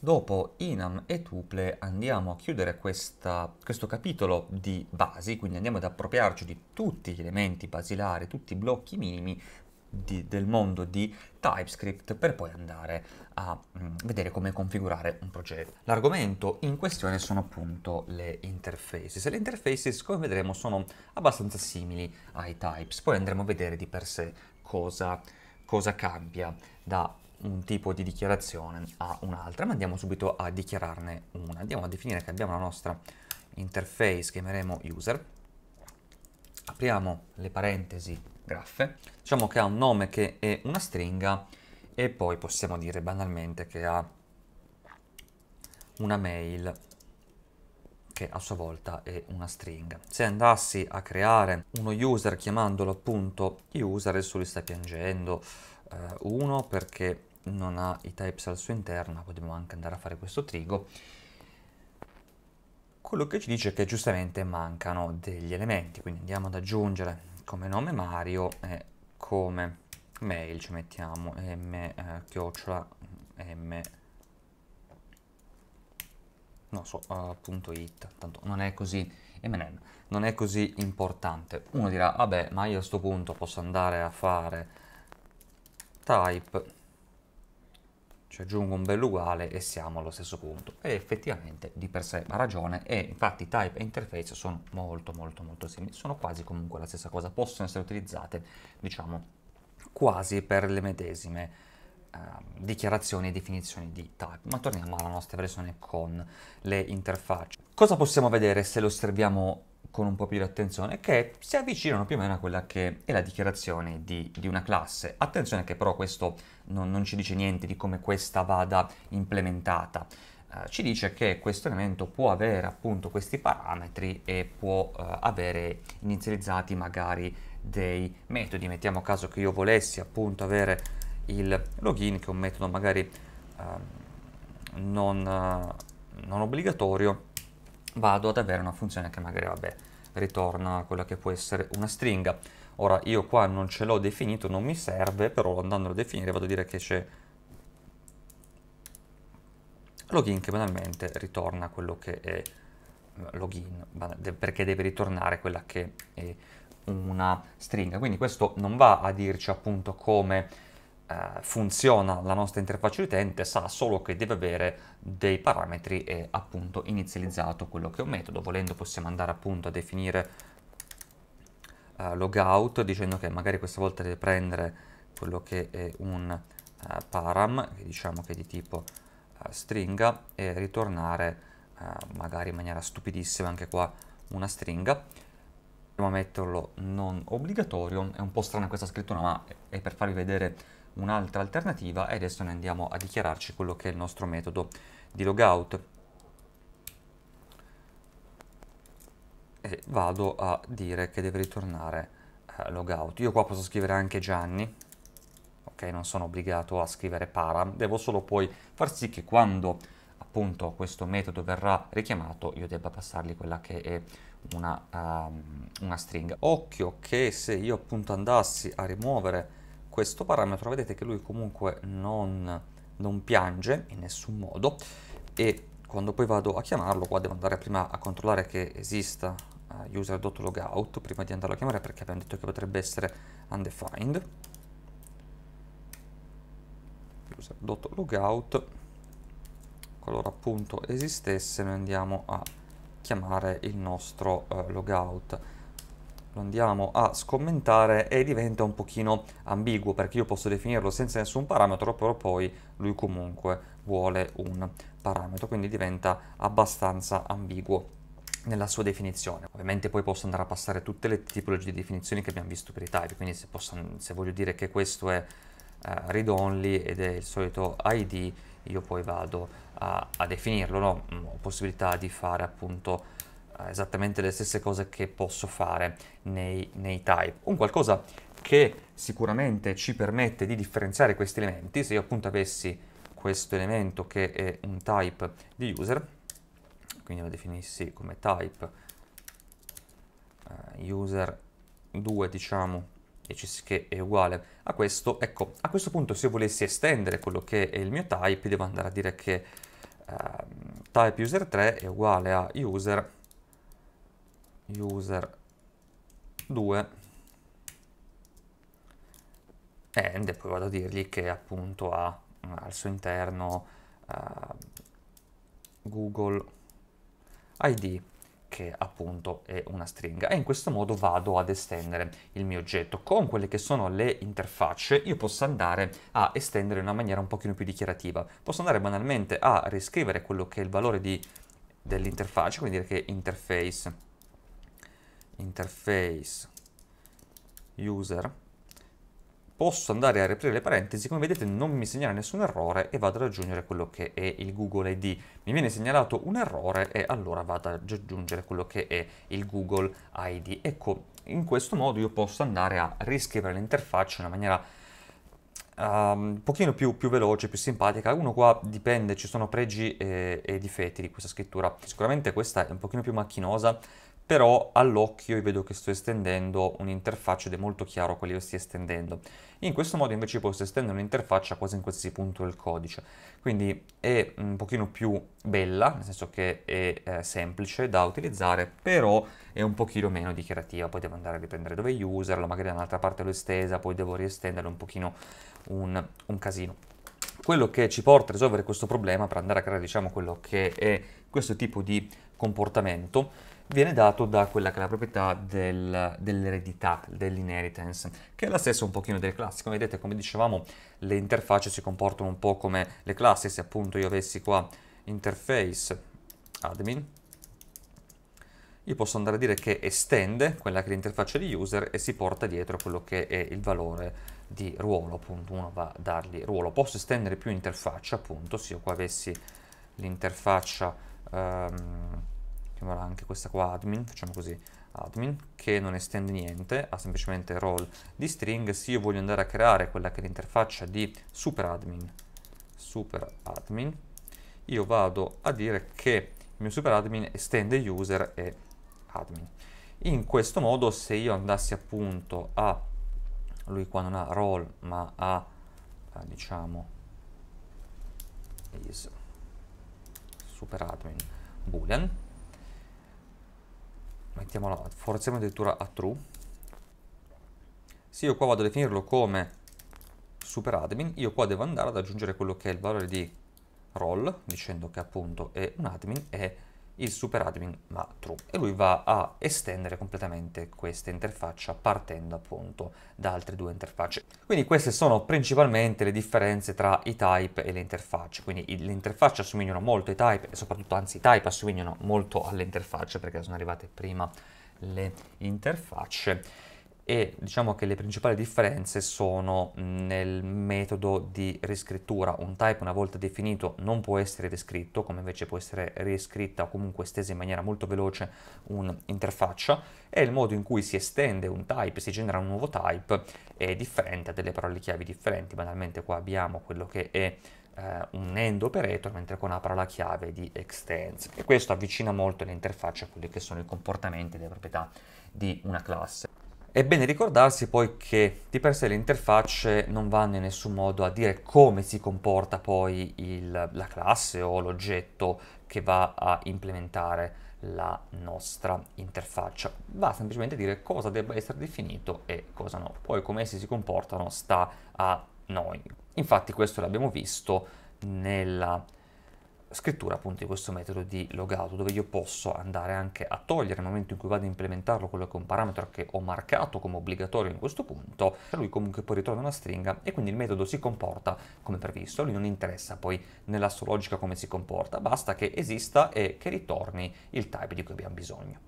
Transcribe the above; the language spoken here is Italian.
Dopo Inam e Tuple andiamo a chiudere questa, questo capitolo di basi, quindi andiamo ad appropriarci di tutti gli elementi basilari, tutti i blocchi minimi di, del mondo di TypeScript per poi andare a mh, mm, vedere come configurare un progetto. L'argomento in questione sono appunto le interfaces. Le interfaces, come vedremo, sono abbastanza simili ai types, poi andremo a vedere di per sé cosa, cosa cambia da un tipo di dichiarazione a un'altra, ma andiamo subito a dichiararne una. Andiamo a definire che abbiamo la nostra interface, chiameremo user, apriamo le parentesi graffe, diciamo che ha un nome che è una stringa e poi possiamo dire banalmente che ha una mail che a sua volta è una stringa. Se andassi a creare uno user chiamandolo appunto user, adesso lui sta piangendo, eh, uno perché non ha i types al suo interno, potremmo anche andare a fare questo trigo. Quello che ci dice è che giustamente mancano degli elementi, quindi andiamo ad aggiungere come nome Mario e come mail ci mettiamo m eh, chiocciola m non so, uh, punto it, tanto non è così, M&M, non è così importante. Uno dirà, vabbè, ma io a questo punto posso andare a fare type ci cioè, aggiungo un bel uguale e siamo allo stesso punto e effettivamente di per sé ha ragione e infatti type e interface sono molto molto molto simili sono quasi comunque la stessa cosa possono essere utilizzate diciamo quasi per le medesime eh, dichiarazioni e definizioni di type ma torniamo alla nostra versione con le interfacce cosa possiamo vedere se lo osserviamo con un po' più di attenzione, che si avvicinano più o meno a quella che è la dichiarazione di, di una classe. Attenzione che però questo non, non, ci dice niente di come questa vada implementata. Eh, ci dice che questo elemento può avere appunto questi parametri e può eh, avere inizializzati magari dei metodi. Mettiamo caso che io volessi appunto avere il login, che è un metodo magari ehm, eh, non, non obbligatorio, vado ad avere una funzione che magari vabbè, ritorna quella che può essere una stringa. Ora io qua non ce l'ho definito, non mi serve, però andandolo a definire vado a dire che c'è login che banalmente ritorna quello che è eh, login, perché deve ritornare quella che è una stringa. Quindi questo non va a dirci appunto come eh, funziona la nostra interfaccia utente sa solo che deve avere dei parametri e appunto inizializzato quello che è un metodo volendo possiamo andare appunto a definire uh, logout dicendo che magari questa volta deve prendere quello che è un uh, param che diciamo che è di tipo uh, stringa e ritornare magari in maniera stupidissima anche qua una stringa a metterlo non obbligatorio è un po' strana questa scrittura ma è per farvi vedere un'altra alternativa e adesso ne andiamo a dichiararci quello che è il nostro metodo di logout. E vado a dire che deve ritornare eh, logout. Io qua posso scrivere anche Gianni, ok? Non sono obbligato a scrivere para, devo solo poi far sì che quando appunto questo metodo verrà richiamato io debba passargli quella che è una, um, una stringa. Occhio che se io appunto andassi a rimuovere questo parametro vedete che lui comunque non, non piange in nessun modo e quando poi vado a chiamarlo qua devo andare prima a controllare che esista eh, user.logout prima di andarlo a chiamare perché abbiamo detto che potrebbe essere undefined user.logout qualora appunto esistesse noi andiamo a chiamare il nostro uh, logout lo andiamo a scommentare e diventa un pochino ambiguo perché io posso definirlo senza nessun parametro, però poi lui comunque vuole un parametro, quindi diventa abbastanza ambiguo nella sua definizione. Ovviamente poi posso andare a passare tutte le tipologie di definizioni che abbiamo visto per i type, quindi se, posso, se voglio dire che questo è uh, read only ed è il solito ID, io poi vado a, a definirlo, no? Mm, ho possibilità di fare appunto esattamente le stesse cose che posso fare nei, nei type. Un qualcosa che sicuramente ci permette di differenziare questi elementi, se io appunto avessi questo elemento che è un type di user, quindi lo definissi come type eh, user 2 diciamo che è uguale a questo, ecco a questo punto se io volessi estendere quello che è il mio type devo andare a dire che uh, type user 3 è uguale a user user 2 e poi vado a dirgli che appunto ha mm, al suo interno uh, Google ID che appunto è una stringa e in questo modo vado ad estendere il mio oggetto con quelle che sono le interfacce io posso andare a estendere in una maniera un pochino più dichiarativa posso andare banalmente a riscrivere quello che è il valore dell'interfaccia quindi dire che interface interface user posso andare a riaprire le parentesi, come vedete non mi segnala nessun errore e vado ad aggiungere quello che è il Google ID. Mi viene segnalato un errore e allora vado ad aggiungere quello che è il Google ID. Ecco, in questo modo io posso andare a riscrivere l'interfaccia in una maniera um, un pochino più, più, veloce, più simpatica. Uno qua dipende, ci sono pregi e, eh, e difetti di questa scrittura. Sicuramente questa è un pochino più macchinosa, però all'occhio io vedo che sto estendendo un'interfaccia ed è molto chiaro quello che io stia estendendo. In questo modo invece posso estendere un'interfaccia quasi in qualsiasi punto del codice, quindi è un pochino più bella, nel senso che è eh, semplice da utilizzare, però è un pochino meno dichiarativa, poi devo andare a riprendere dove userlo, magari da un'altra parte l'ho estesa, poi devo riestenderlo, un pochino un, un casino quello che ci porta a risolvere questo problema per andare a creare diciamo quello che è questo tipo di comportamento viene dato da quella che è la proprietà del, dell'eredità, dell'inheritance, che è la stessa un pochino del classico. Vedete, come dicevamo, le interfacce si comportano un po' come le classi, se appunto io avessi qua interface admin, io posso andare a dire che estende quella che è l'interfaccia di user e si porta dietro quello che è il valore di ruolo, appunto uno va a dargli ruolo. Posso estendere più interfaccia, appunto, se io qua avessi l'interfaccia um, chiamerà anche questa qua admin, facciamo così, admin, che non estende niente, ha semplicemente role di string, se io voglio andare a creare quella che è l'interfaccia di super admin, super admin, io vado a dire che il mio super admin estende user e admin. In questo modo se io andassi appunto a, lui qua non ha role ma ha, eh, diciamo, is super admin boolean, mettiamolo, forziamo addirittura a true. Se io qua vado a definirlo come super admin, io qua devo andare ad aggiungere quello che è il valore di role, dicendo che appunto è un admin e il super admin true e lui va a estendere completamente questa interfaccia partendo appunto da altre due interfacce quindi queste sono principalmente le differenze tra i type e le interfacce quindi le interfacce assomigliano molto ai type e soprattutto anzi i type assomigliano molto alle interfacce perché sono arrivate prima le interfacce e diciamo che le principali differenze sono nel metodo di riscrittura. Un type una volta definito non può essere descritto, come invece può essere riscritta o comunque estesa in maniera molto veloce un'interfaccia e il modo in cui si estende un type, si genera un nuovo type è differente, ha delle parole chiavi differenti, banalmente qua abbiamo quello che è Uh, un end operator mentre con apra la chiave di extends e questo avvicina molto l'interfaccia a quelli che sono i comportamenti e le proprietà di una classe. È bene ricordarsi poi che di per sé le interfacce non vanno in nessun modo a dire come si comporta poi il, la classe o l'oggetto che va a implementare la nostra interfaccia. Va semplicemente a dire cosa debba essere definito e cosa no. Poi come essi si comportano sta a noi. Infatti questo l'abbiamo visto nella scrittura appunto di questo metodo di logout dove io posso andare anche a togliere nel momento in cui vado a implementarlo quello che è un parametro che ho marcato come obbligatorio in questo punto lui comunque poi ritorna una stringa e quindi il metodo si comporta come previsto lui non interessa poi nella sua logica come si comporta basta che esista e che ritorni il type di cui abbiamo bisogno